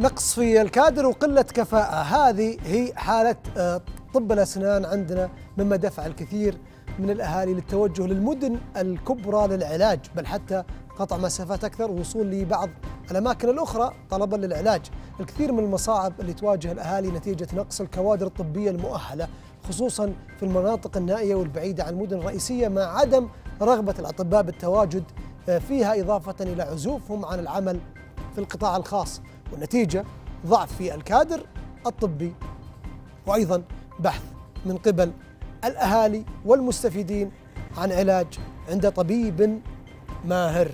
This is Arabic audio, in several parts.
نقص في الكادر وقلة كفاءة هذه هي حالة آه، طب الأسنان عندنا مما دفع الكثير من الأهالي للتوجه للمدن الكبرى للعلاج بل حتى قطع مسافات أكثر ووصول لبعض الأماكن الأخرى طلبا للعلاج الكثير من المصاعب اللي تواجه الأهالي نتيجة نقص الكوادر الطبية المؤهلة خصوصا في المناطق النائية والبعيدة عن المدن الرئيسية مع عدم رغبة الأطباء بالتواجد آه، فيها إضافة إلى عزوفهم عن العمل في القطاع الخاص والنتيجة ضعف في الكادر الطبي وأيضا بحث من قبل الأهالي والمستفيدين عن علاج عند طبيب ماهر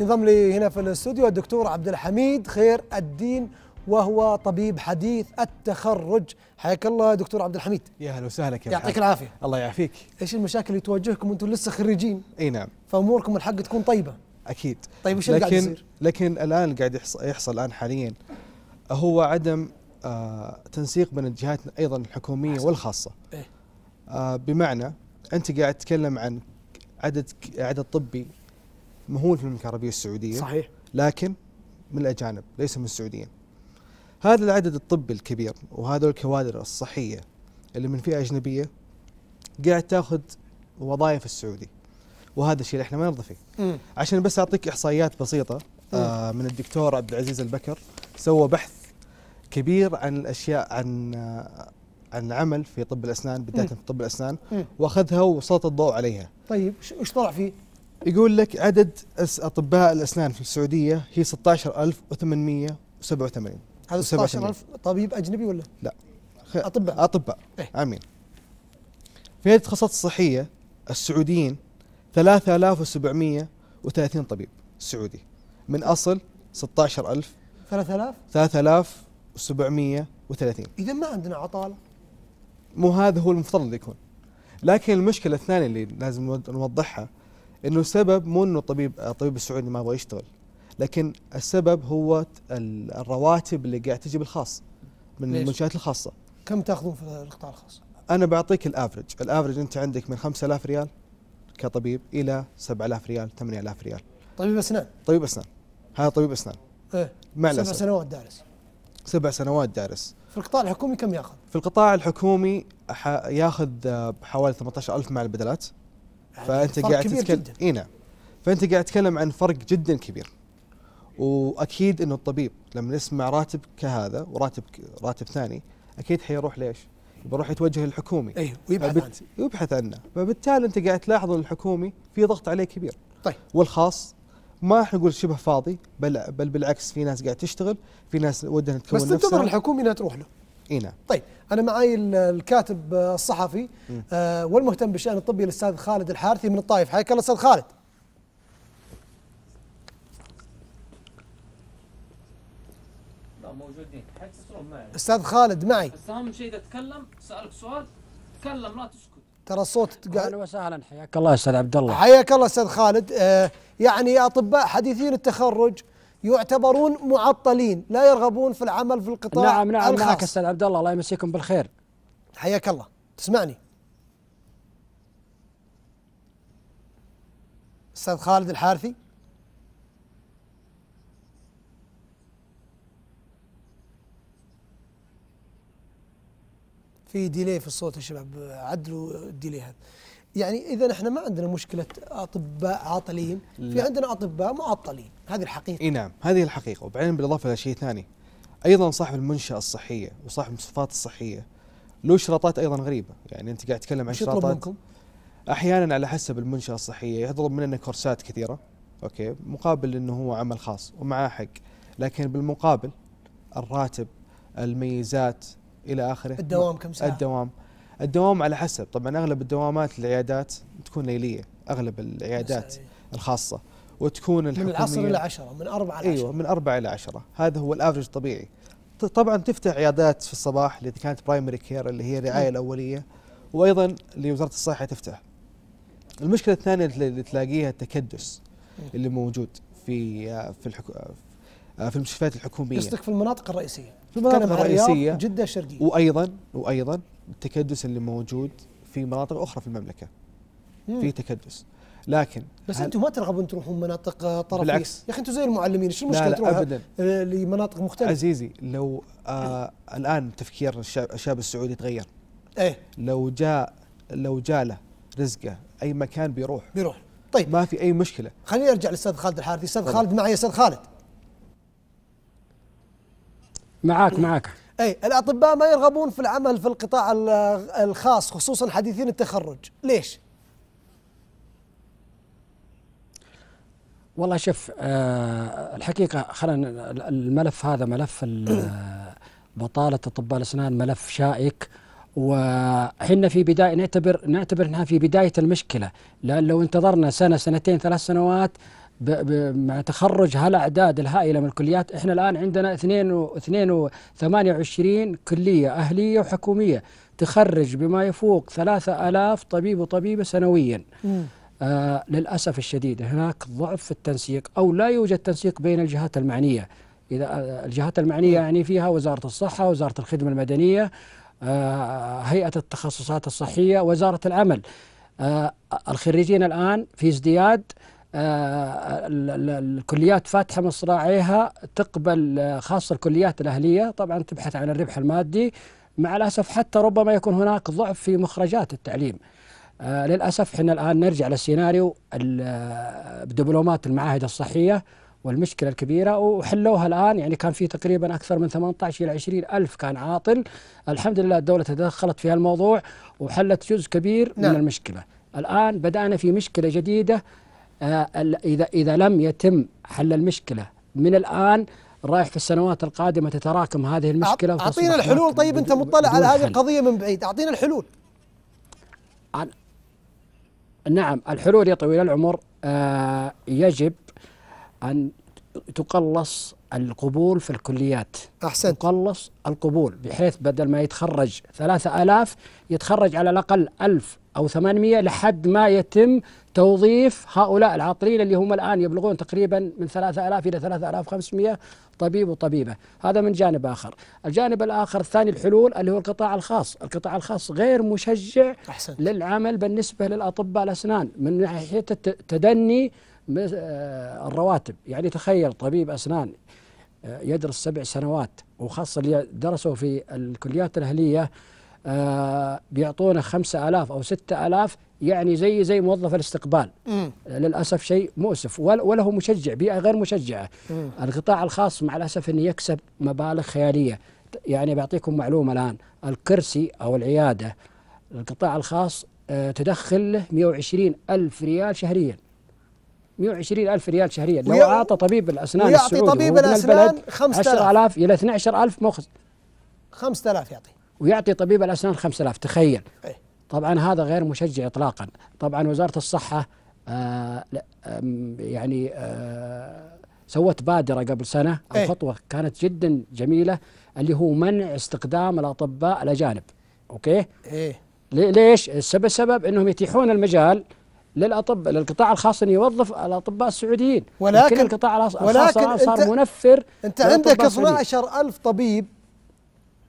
ينضم لي هنا في الاستوديو الدكتور عبد الحميد خير الدين وهو طبيب حديث التخرج حياك الله دكتور عبد الحميد يا اهلا وسهلا كيف يعطيك العافيه الله يعافيك ايش المشاكل اللي تواجهكم وانتم لسه خريجين اي نعم فاموركم الحق تكون طيبه اكيد طيب ايش اللي قاعد يصير لكن الان اللي قاعد يحصل الان حاليا هو عدم آه تنسيق بين الجهات ايضا الحكوميه حسن. والخاصه إيه؟ آه بمعنى انت قاعد تتكلم عن عدد عدد طبي مهول في المملكه العربيه السعوديه صحيح لكن من الاجانب ليس من السعوديين هذا العدد الطبي الكبير وهذول الكوادر الصحية اللي من فئة أجنبية قاعد تاخذ وظائف السعودي وهذا الشيء اللي احنا ما نرضى فيه عشان بس اعطيك احصائيات بسيطه آه من الدكتور عبد العزيز البكر سوى بحث كبير عن الاشياء عن آه عن عمل في طب الاسنان بالذات في طب الاسنان واخذها وسلط الضوء عليها طيب ايش طلع فيه يقول لك عدد اطباء الاسنان في السعوديه هي 16887 هذا 16000 طبيب اجنبي ولا؟ لا اطباء اطباء إيه؟, إيه. امين في هيئه التخصصات الصحيه السعوديين 3730 طبيب سعودي من اصل 16000 3000 3730 اذا ما عندنا عطاله مو هذا هو المفترض يكون لكن المشكله الثانيه اللي لازم نوضحها انه السبب مو انه الطبيب الطبيب السعودي ما يبغى يشتغل لكن السبب هو الرواتب اللي قاعد تجي بالخاص من المنشات الخاصه كم تاخذون في القطاع الخاص؟ انا بعطيك الافرج، الافرج انت عندك من 5000 ريال كطبيب الى 7000 ريال 8000 ريال طبيب اسنان طبيب اسنان هذا طبيب اسنان ايه مع سبع الأسنان. سنوات دارس سبع سنوات دارس في القطاع الحكومي كم ياخذ؟ في القطاع الحكومي ياخذ حوالي 18000 مع البدلات يعني فانت قاعد تتكلم اي نعم فانت قاعد تتكلم عن فرق جدا كبير واكيد انه الطبيب لما يسمع راتب كهذا وراتب راتب ثاني اكيد حيروح ليش؟ بروح يتوجه للحكومي ايوه ويبحث عنه يبحث عنه فبالتالي انت قاعد تلاحظ ان الحكومي في ضغط عليه كبير طيب والخاص ما حنقول نقول شبه فاضي بل بل بالعكس في ناس قاعد تشتغل في ناس ودها تكون بس تنتظر الحكومي انها تروح له اي نعم طيب انا معي الكاتب الصحفي آه والمهتم بالشان الطبي الاستاذ خالد الحارثي من الطائف حياك الله استاذ خالد موجودين حتى معي استاذ خالد معي بس اهم شيء اذا تكلم سالك سؤال تكلم لا تسكت ترى الصوت اهلا وسهلا حياك الله استاذ عبد الله حياك الله استاذ خالد آه يعني اطباء حديثين التخرج يعتبرون معطلين لا يرغبون في العمل في القطاع نعم نعم الخاص. معك استاذ عبد الله الله يمسيكم بالخير حياك الله تسمعني استاذ خالد الحارثي في ديلي في الصوت يا شباب عدلوا الديلي هذا يعني اذا احنا ما عندنا مشكله اطباء عاطلين لا. في عندنا اطباء معطلين هذه الحقيقه اي نعم هذه الحقيقه وبعدين بالاضافه الى شيء ثاني ايضا صاحب المنشاه الصحيه وصاحب المصفات الصحيه له شرطات ايضا غريبه يعني انت قاعد تتكلم عن شراطات منكم؟ احيانا على حسب المنشاه الصحيه يطلب مننا كورسات كثيره اوكي مقابل انه هو عمل خاص ومعاه حق لكن بالمقابل الراتب الميزات الى اخره الدوام كم ساعه الدوام الدوام على حسب طبعا اغلب الدوامات العيادات تكون ليليه اغلب العيادات الخاصه وتكون الحكومية من العصر الى 10 من 4 الى 10 ايوه من 4 الى 10 هذا هو الافرج الطبيعي طبعا تفتح عيادات في الصباح اللي كانت برايمري كير اللي هي الرعايه الاوليه وايضا لوزاره الصحه تفتح المشكله الثانيه اللي تلاقيها التكدس اللي موجود في آه، في آه، في المستشفيات الحكوميه قصدك في المناطق الرئيسيه المناطق الرئيسيه جده الشرقيه وايضا وايضا التكدس اللي موجود في مناطق اخرى في المملكه في تكدس لكن بس انتم ما ترغبون تروحون مناطق طرفيه بالعكس يا اخي انتم زي المعلمين شو المشكله ابدا لمناطق مختلفه عزيزي لو آه الان تفكير الشاب السعودي تغير ايه لو جاء لو جاء له رزقه اي مكان بيروح بيروح طيب ما في اي مشكله خليني ارجع للاستاذ خالد الحارثي استاذ خالد معي استاذ خالد معاك معاك اي الاطباء ما يرغبون في العمل في القطاع الخاص خصوصا حديثين التخرج ليش والله شوف أه الحقيقه خلينا الملف هذا ملف آه، بطاله اطباء الاسنان ملف شائك وحنا في بدايه نعتبر نعتبر انها في بدايه المشكله لان لو انتظرنا سنه سنتين ثلاث سنوات مع تخرج هالاعداد الهائله من الكليات احنا الان عندنا 22 كليه اهليه وحكوميه تخرج بما يفوق 3000 طبيب وطبيبه سنويا آه للاسف الشديد هناك ضعف في التنسيق او لا يوجد تنسيق بين الجهات المعنيه اذا آه، الجهات المعنيه يعني فيها وزاره الصحه وزاره الخدمه المدنيه آه هيئه التخصصات الصحيه وزاره العمل آه الخريجين الان في ازدياد آه، الكليات فاتحة مصراعيها تقبل آه، خاصة الكليات الأهلية طبعا تبحث عن الربح المادي مع الأسف حتى ربما يكون هناك ضعف في مخرجات التعليم آه، للأسف احنا الآن نرجع للسيناريو بدبلومات المعاهد الصحية والمشكلة الكبيرة وحلوها الآن يعني كان في تقريبا أكثر من 18 إلى 20 ألف كان عاطل الحمد لله الدولة تدخلت في هالموضوع وحلت جزء كبير نعم. من المشكلة الآن بدأنا في مشكلة جديدة آه، إذا إذا لم يتم حل المشكلة من الآن رايح في السنوات القادمة تتراكم هذه المشكلة أعطينا الحلول طيب أنت مطلع على هذه القضية من بعيد أعطينا الحلول نعم الحلول يا طويل العمر آه، يجب أن تقلص القبول في الكليات أحسن تقلص القبول بحيث بدل ما يتخرج ثلاثة ألاف يتخرج على الأقل ألف أو 800 لحد ما يتم توظيف هؤلاء العاطلين اللي هم الآن يبلغون تقريبا من 3000 إلى 3500 طبيب وطبيبة هذا من جانب آخر الجانب الآخر الثاني الحلول اللي هو القطاع الخاص القطاع الخاص غير مشجع أحسن. للعمل بالنسبة للأطباء الأسنان من ناحية تدني آه، الرواتب يعني تخيل طبيب أسنان آه، يدرس سبع سنوات وخاصة اللي درسوا في الكليات الأهلية آه، بيعطونا خمسة ألاف أو ستة ألاف يعني زي زي موظف الاستقبال مم. للأسف شيء مؤسف ولا هو مشجع بيئة غير مشجعة مم. القطاع الخاص مع الأسف أنه يكسب مبالغ خيالية يعني بعطيكم معلومة الآن الكرسي أو العيادة القطاع الخاص آه، تدخل له 120 ألف ريال شهريا 120 ألف ريال شهريا لو أعطى طبيب الأسنان ويعطي طبيب الأسنان 5000 10000 إلى 12000 مخز 5000 يعطي ويعطي طبيب الأسنان 5000 تخيل إيه. طبعا هذا غير مشجع إطلاقا طبعا وزارة الصحة آه يعني آه سوت بادرة قبل سنة أو إيه. خطوة كانت جدا جميلة اللي هو منع استخدام الأطباء الأجانب أوكي إيه ليش؟ السبب السبب انهم يتيحون المجال للاطباء للقطاع الخاص ان يوظف الاطباء السعوديين ولكن القطاع الخاص ولكن صار, صار منفر انت عندك 12000 طبيب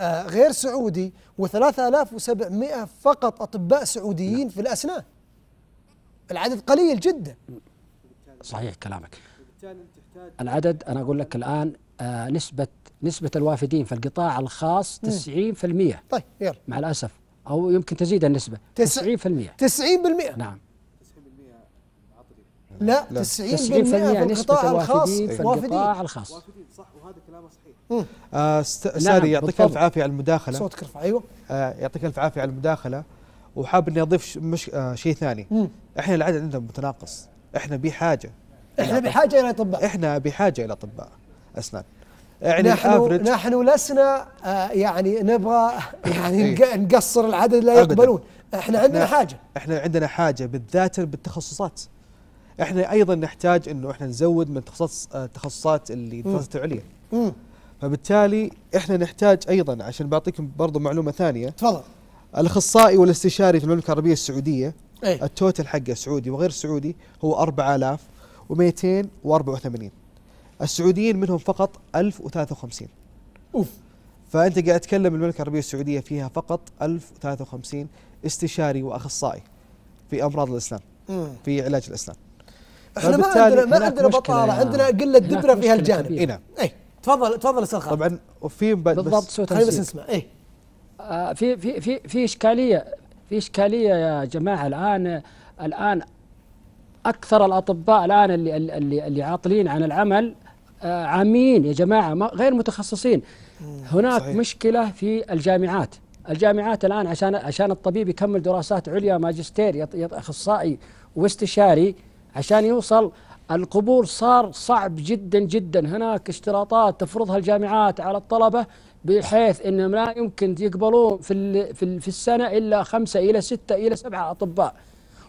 آه، غير سعودي و3700 فقط اطباء سعوديين نعم. في الاسنان العدد قليل جدا صحيح كلامك العدد انا اقول لك الان آه، نسبه نسبه الوافدين في القطاع الخاص 90% طيب يلا مع الاسف او يمكن تزيد النسبه تس... 90% 90% نعم لا, 90%, من في القطاع الخاص وافدين القطاع الخاص وافدين صح وهذا كلامه صحيح مم. آه، نعم، ساري يعطيك الف عافيه على المداخله صوتك ارفع ايوه آه، يعطيك الف عافيه على المداخله وحاب اني اضيف مش آه شيء ثاني مم. احنا العدد عندنا متناقص احنا بحاجه احنا بحاجه الى اطباء احنا بحاجه الى اطباء اسنان يعني نحن نحن لسنا آه يعني نبغى يعني إيه. نقصر العدد لا يقبلون احنا عندنا حاجه احنا عندنا حاجه بالذات بالتخصصات احنا ايضا نحتاج انه احنا نزود من تخصص التخصصات اللي دراسته عليا فبالتالي احنا نحتاج ايضا عشان بعطيكم برضو معلومه ثانيه تفضل الاخصائي والاستشاري في المملكه العربيه السعوديه أي. التوتل حقه سعودي وغير سعودي هو 4284 السعوديين منهم فقط 1053 اوف فانت قاعد تتكلم المملكه العربيه السعوديه فيها فقط 1053 استشاري واخصائي في امراض الاسنان في علاج الاسنان احنا ما عندنا ما عندنا بطاله عندنا قله دبره في هالجانب اي نعم اي تفضل تفضل استاذ خالد طبعا وفي بالضبط سوء خلينا بس نسمع اي آه، في في في في اشكاليه في اشكاليه يا جماعه الان الان اكثر الاطباء الان اللي اللي اللي عاطلين عن العمل آه، عاميين يا جماعه غير متخصصين هناك صحيح. مشكله في الجامعات الجامعات الان عشان عشان الطبيب يكمل دراسات عليا ماجستير اخصائي واستشاري عشان يوصل القبول صار صعب جدا جدا هناك اشتراطات تفرضها الجامعات على الطلبة بحيث انهم لا يمكن يقبلون في في في السنة الا خمسة الى ستة الى سبعة اطباء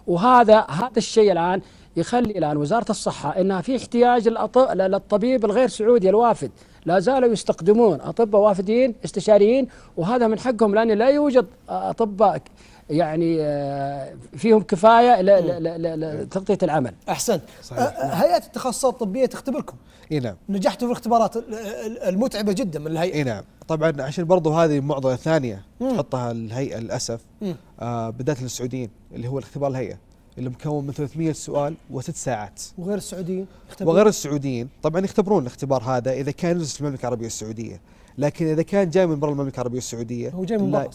وهذا هذا الشيء الان يخلي الان وزاره الصحه انها في احتياج للطبيب الغير سعودي الوافد، لا زالوا يستقدمون اطباء وافدين استشاريين وهذا من حقهم لان لا يوجد اطباء يعني آه، فيهم كفايه لتغطيه العمل. احسنت. آه، آه، هيئه التخصصات الطبيه تختبركم. اي نعم. نجحتوا في الاختبارات المتعبه جدا من الهيئه. اي نعم، طبعا عشان برضه هذه معضله ثانيه مم. تحطها الهيئه للاسف آه بالذات للسعوديين اللي هو الاختبار الهيئه اللي مكون من 300 سؤال وست ساعات. وغير السعوديين يختبرون. وغير السعوديين طبعا يختبرون الاختبار هذا اذا كان يدرس في المملكه العربيه السعوديه، لكن اذا كان جاي من برا المملكه العربيه السعوديه هو جاي من برا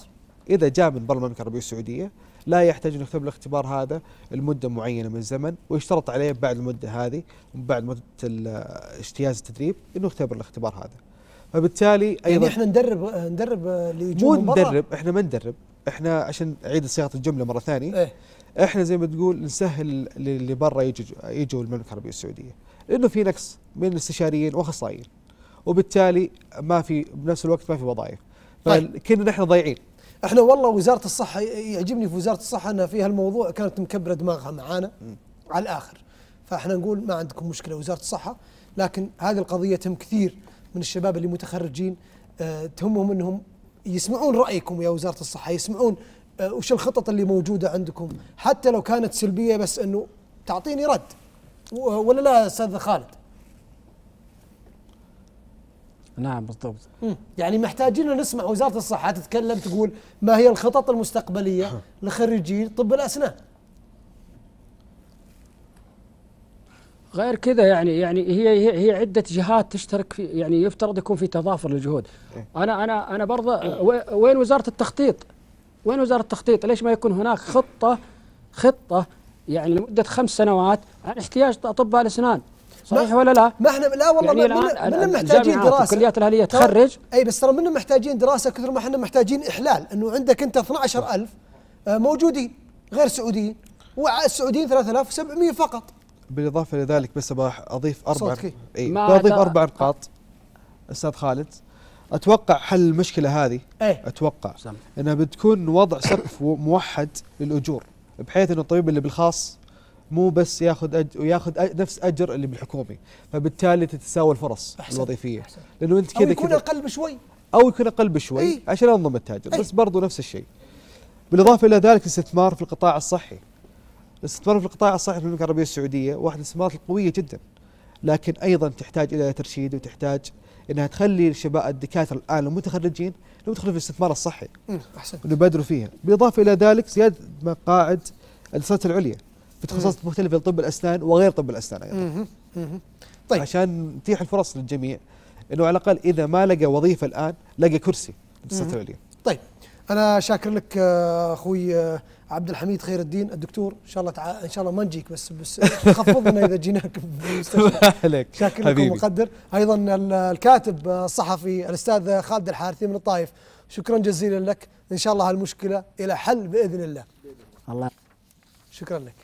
إذا جاء من برا المملكة العربية السعودية لا يحتاج انه يكتب الاختبار هذا لمدة معينة من الزمن ويشترط عليه بعد المدة هذه بعد مدة اجتياز التدريب أنه يختبر الاختبار هذا فبالتالي يعني أيضا يعني إحنا ندرب ندرب اللي مو ندرب إحنا ما ندرب إحنا عشان أعيد صياغة الجملة مرة ثانية إيه. إحنا زي ما تقول نسهل اللي برا يجوا يجوا المملكة العربية السعودية لأنه في نقص من الاستشاريين وأخصائيين وبالتالي ما في بنفس الوقت ما في وظائف طيب. فكنا نحن ضايعين احنا والله وزاره الصحه يعجبني في وزاره الصحه انها في هالموضوع كانت مكبره دماغها معانا على الاخر فاحنا نقول ما عندكم مشكله وزاره الصحه لكن هذه القضيه تهم كثير من الشباب اللي متخرجين اه تهمهم انهم يسمعون رايكم يا وزاره الصحه يسمعون اه وش الخطط اللي موجوده عندكم حتى لو كانت سلبيه بس انه تعطيني رد ولا لا استاذ خالد نعم بالضبط مم. يعني محتاجين نسمع وزاره الصحه تتكلم تقول ما هي الخطط المستقبليه لخريجي طب الاسنان غير كذا يعني يعني هي هي, هي عده جهات تشترك في يعني يفترض يكون في تضافر للجهود إيه. انا انا انا برضه وين وزاره التخطيط وين وزاره التخطيط ليش ما يكون هناك خطه خطه يعني لمده خمس سنوات عن احتياج اطباء الاسنان صحيح ولا لا؟ ما احنا لا والله يعني من, من محتاجين دراسه الكليات الاهليه تخرج اي بس ترى من محتاجين دراسه كثر ما احنا محتاجين احلال انه عندك انت 12000 آه، موجودين غير سعوديين والسعوديين 3700 فقط بالاضافه لذلك بس ابغى اضيف اربع اي اضيف اربع نقاط استاذ خالد اتوقع حل المشكله هذه ايه؟ اتوقع سم. انها بتكون وضع سقف موحد للاجور بحيث انه الطبيب اللي بالخاص مو بس ياخذ أج... وياخذ أج... نفس اجر اللي بالحكومي فبالتالي تتساوى الفرص أحسن الوظيفيه أحسن لانه انت كذا يكون اقل بشوي او يكون اقل بشوي ايه؟ عشان انظم التاجر ايه؟ بس برضو نفس الشيء بالاضافه الى ذلك الاستثمار في القطاع الصحي الاستثمار في القطاع الصحي في المملكه العربيه السعوديه واحد الاستثمارات القويه جدا لكن ايضا تحتاج الى ترشيد وتحتاج انها تخلي الشباب الدكاتره الان المتخرجين يدخلوا في الاستثمار الصحي إيه، احسن ويبادروا فيها بالاضافه الى ذلك زياده مقاعد السلطه العليا مختلفة في طب الاسنان وغير طب الاسنان ايضا طيب عشان نتيح الفرص للجميع انه على الاقل اذا ما لقى وظيفه الان لقى كرسي مستوى العليا طيب انا شاكر لك آه، اخوي آه، عبد الحميد خير الدين الدكتور ان شاء الله تع... ان شاء الله ما نجيك بس بس خفضنا اذا جيناك بالمستشفى شاكر لك ومقدر ايضا الكاتب الصحفي الاستاذ خالد الحارثي من الطائف شكرا جزيلا لك ان شاء الله هالمشكله الى حل باذن الله الله شكرا لك